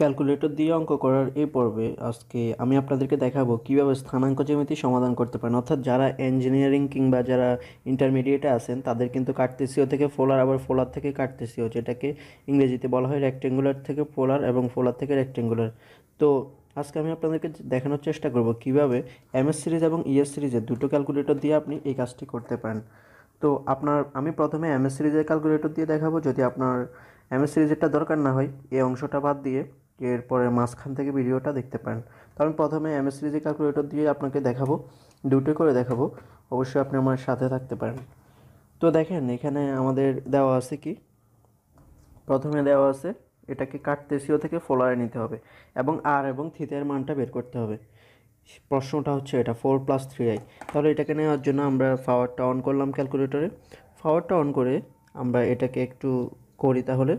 calculator দিয়ে অঙ্ক করার এই পর্বে আজকে আমি আপনাদেরকে দেখাবো কীভাবে স্থানাঙ্ক জ্যামিতি সমাধান করতে পারেন অর্থাৎ যারা ইঞ্জিনিয়ারিং কিংবা যারা ইন্টারমিডিয়েটে আছেন তাদের কিন্তু কার্টেসিও থেকে ফোলার আবার ফোলার থেকে কার্টেসিও যেটাকে ইংরেজিতে বলা হয় রেক্টেঙ্গুলার থেকে ফোলার এবং ফোলার থেকে রেক্টেঙ্গুলার তো আজকে আমি আপনাদেরকে দেখানোর চেষ্টা করব কিভাবে এমএস সিরিজ এবং ইএস e সিরিজের দুটো ক্যালকুলেটর দিয়ে আপনি এই কাজটি করতে পারেন তো আপনার আমি প্রথমে এমএস সিরিজের ক্যালকুলেটর দিয়ে দেখাবো যদি আপনার এমএস সিরিজেরটা দরকার না হয় এই অংশটা বাদ দিয়ে এরপরে মাঝখান থেকে ভিডিওটা দেখতে পারেন তো আমি প্রথমে এম এস সিরিজের ক্যালকুলেটর দিয়ে আপনাকে দেখাবো দুটো করে দেখাবো অবশ্যই আপনি আমার সাথে থাকতে পারেন তো দেখেন এখানে আমাদের দেওয়া আছে কি প্রথমে দেওয়া আছে এটাকে কার্টেসিও থেকে ফোলায় নিতে হবে এবং আর এবং থিতের মানটা বের করতে হবে প্রশ্নটা হচ্ছে এটা ফোর প্লাস থ্রি আই তাহলে এটাকে নেওয়ার জন্য আমরা পাওয়ারটা অন করলাম ক্যালকুলেটরে পাওয়ারটা অন করে আমরা এটাকে একটু করি তাহলে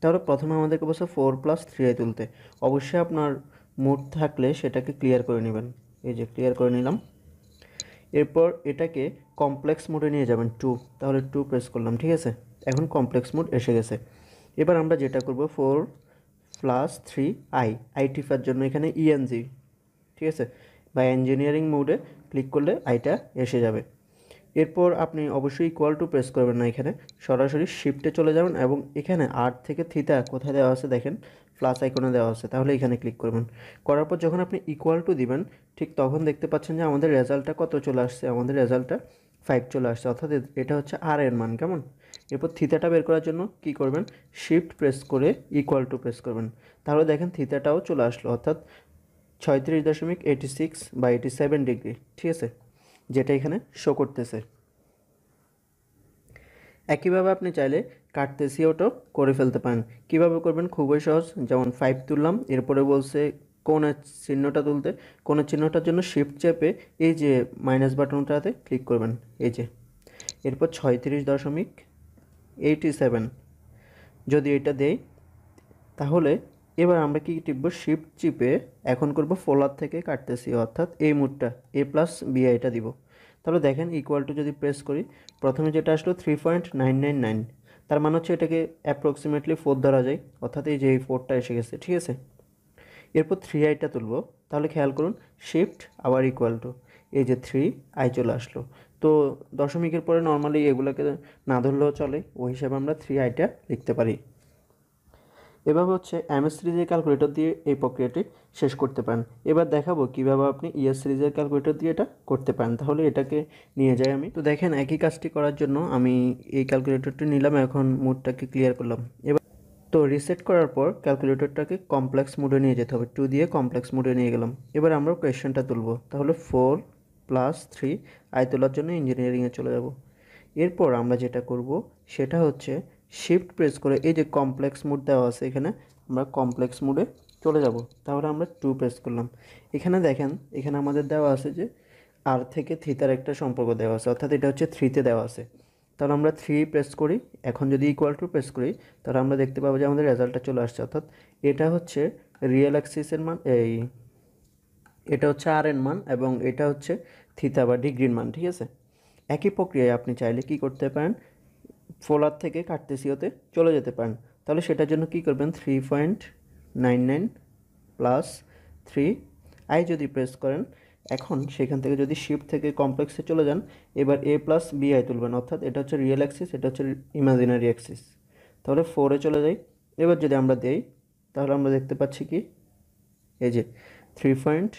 তাহলে প্রথমে আমাদেরকে বসে ফোর প্লাস থ্রি আই তুলতে অবশ্যই আপনার মুড থাকলে সেটাকে ক্লিয়ার করে নেবেন এই যে ক্লিয়ার করে নিলাম এরপর এটাকে কমপ্লেক্স মোডে নিয়ে যাবেন টু তাহলে টু প্রেস করলাম ঠিক আছে এখন কমপ্লেক্স মোড এসে গেছে এবার আমরা যেটা করব four plus three I I টিফার জন্য এখানে ইএনজি e ঠিক আছে বা ইঞ্জিনিয়ারিং মোডে ক্লিক করলে আইটা এসে যাবে এরপর আপনি অবশ্যই ইকুয়াল টু প্রেস করবেন না এখানে সরাসরি শিফটে চলে যাবেন এবং এখানে আর্ট থেকে থিতা কোথায় দেওয়া আছে দেখেন প্লাস আইকনে দেওয়া আছে তাহলে এখানে ক্লিক করবেন করার পর যখন আপনি ইকুয়াল টু দিবেন ঠিক তখন দেখতে পাচ্ছেন যে আমাদের রেজাল্টটা কত চলে আসছে আমাদের রেজাল্টটা ফাইভ চলে আসছে অর্থাৎ এটা হচ্ছে আর এর মান কেমন এরপর থিতাটা বের করার জন্য কি করবেন শিফট প্রেস করে ইকুয়াল টু প্রেস করবেন তাহলে দেখেন থিতাটাও চলে আসলো অর্থাৎ ছয়ত্রিশ দশমিক এইটি সিক্স বা এইটি সেভেন ডিগ্রি ঠিক আছে যেটা এখানে শো করতেছে একইভাবে আপনি চাইলে সিওটো করে ফেলতে পারেন কিভাবে করবেন খুবই সহজ যেমন ফাইভ তুললাম এরপরে বলছে কোন চিহ্নটা তুলতে কোণের চিহ্নটার জন্য শিফট চেপে এই যে মাইনাস বাটনটাতে ক্লিক করবেন এই যে এরপর ছয়ত্রিশ দশমিক এইটি সেভেন যদি এটা দেয় তাহলে এবার আমরা কি টিপব শিফট চিপে এখন করব ফোলার থেকে কাটতেছি অর্থাৎ এই মুডটা এ প্লাস বিআইটা দিব তাহলে দেখেন ইকুয়াল টু যদি প্রেস করি প্রথমে যেটা আসলো three point nine nine nine তার মানে হচ্ছে এটাকে অ্যাপ্রক্সিমেটলি ফোর ধরা যায় অর্থাৎ এই যে এই ফোরটা এসে গেছে ঠিক আছে এরপর থ্রি আইটা তুলব তাহলে খেয়াল করুন শিফট আবার ইকুয়াল টু এই যে থ্রি আই চলে আসলো তো দশমিকের পরে নর্মালি এগুলোকে না ধরলেও চলে ওই হিসাবে আমরা থ্রি আইটা লিখতে পারি এভাবে হচ্ছে এমএস সিরিজের ক্যালকুলেটর দিয়ে এই প্রক্রিয়াটি শেষ করতে পারেন এবার দেখাবো কীভাবে আপনি ইয়ার সিরিজের ক্যালকুলেটর দিয়ে এটা করতে পারেন তাহলে এটাকে নিয়ে যাই আমি তো দেখেন একই কাজটি করার জন্য আমি এই ক্যালকুলেটরটি নিলাম এখন মুডটাকে ক্লিয়ার করলাম এবার তো রিসেট করার পর ক্যালকুলেটরটাকে কমপ্লেক্স মুডে নিয়ে যেতে হবে টু দিয়ে কমপ্লেক্স মুডে নিয়ে গেলাম এবার আমরা কোয়েশ্চেনটা তুলব তাহলে ফোর প্লাস থ্রি আয় তোলার জন্য ইঞ্জিনিয়ারিংয়ে চলে যাব এরপর আমরা যেটা করব সেটা হচ্ছে শিফট প্রেস করে এই যে কমপ্লেক্স মুড দেওয়া আছে এখানে আমরা কমপ্লেক্স মুডে চলে যাব তাহলে আমরা টু প্রেস করলাম এখানে দেখেন এখানে আমাদের দেওয়া আছে যে আর থেকে থ্রিতার একটা সম্পর্ক দেওয়া আছে অর্থাৎ এটা হচ্ছে থ্রিতে দেওয়া আছে তাহলে আমরা থ্রি প্রেস করি এখন যদি ইকুয়াল টু প্রেস করি তাহলে আমরা দেখতে পাবো যে আমাদের রেজাল্টটা চলে আসছে অর্থাৎ এটা হচ্ছে রিয়েল অ্যাক্সিসের মান এই এটা হচ্ছে আর এন মান এবং এটা হচ্ছে থিতা বা ডিগ্রির মান ঠিক আছে একই প্রক্রিয়ায় আপনি চাইলে কি করতে পারেন ফোলার থেকে কার্তেসিওতে চলে যেতে পারেন তাহলে সেটার জন্য কী করবেন three point nine nine plus three I যদি প্রেস করেন এখন সেখান থেকে যদি শিফট থেকে কমপ্লেক্সে চলে যান এবার এ প্লাস বি আই তুলবেন অর্থাৎ এটা হচ্ছে রিয়েল অ্যাক্সিস এটা হচ্ছে ইমাজিনারি অ্যাক্সিস তাহলে ফোরে চলে যাই এবার যদি আমরা দেই তাহলে আমরা দেখতে পাচ্ছি কি এই যে three point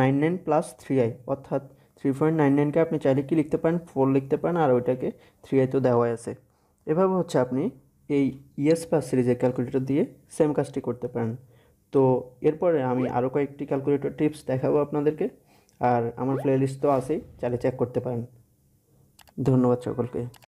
nine nine plus three I অর্থাৎ থ্রি পয়েন্ট নাইন নাইনকে আপনি চাইলে কি লিখতে পারেন ফোর লিখতে পারেন আর ওইটাকে থ্রি আই তো দেওয়াই আছে এভাবে হচ্ছে আপনি এই ইয়েস পাস সিরিজের ক্যালকুলেটর দিয়ে সেম কাজটি করতে পারেন তো এরপরে আমি আরও কয়েকটি ক্যালকুলেটর টিপস দেখাবো আপনাদেরকে আর আমার প্লেলিস্ট তো আছেই চালে চেক করতে পারেন ধন্যবাদ সকলকে